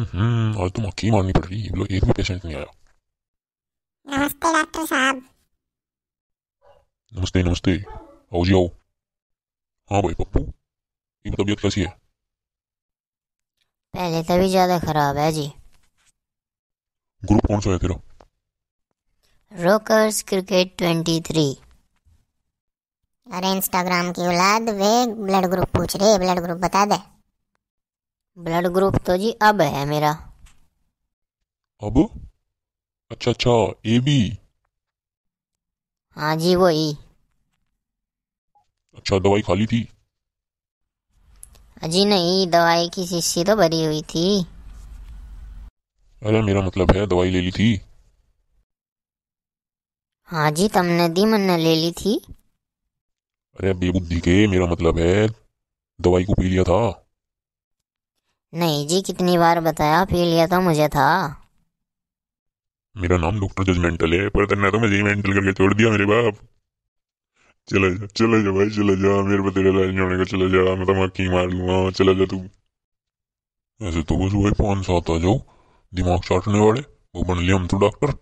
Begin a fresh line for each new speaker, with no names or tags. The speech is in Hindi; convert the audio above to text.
आज तो मक्खी मारनी पड़ रही लो एक भी पेशेंट नहीं आया नमस्ते डॉक्टर साहब नमस्ते नमस्ते आओ जी आओ हाँ भाई पप्पू इनकी तबीयत कैसी है
पहले से तो भी ज्यादा खराब है जी
ग्रुप कौन सा है तेरा
रोकर्स क्रिकेट ट्वेंटी थ्री अरे इंस्टाग्राम की औलाद वे ब्लड ग्रुप पूछ रहे ब्लड ग्रुप बता दे ब्लड ग्रुप तो जी अब है मेरा
अब अच्छा अच्छा ए बी
हाँ जी वही
अच्छा दवाई खाली थी
अजी नहीं दवाई की शीशी तो भरी हुई थी
अरे मेरा मतलब है दवाई ले ली थी
हाँ जी तुमने दी मैंने ले ली थी
अरे बेबुद्धि के मेरा मतलब है दवाई को पी लिया था
नहीं जी कितनी बार बताया पी लिया तो मुझे था
मेरा नाम डॉक्टर जजमेंटल है पर तेरे तो मैं जजमेंटल करके छोड़ दिया मेरे बाप चला जा चला जा भाई चला जा मेरे पर तेरा लाइन होने का चला जा मैं तो मक्की मार लूंगा चला जा तू ऐसे तो बस वही पान साथ आ जाओ दिमाग चाटने वाले वो बन लिया हम तो डॉक्टर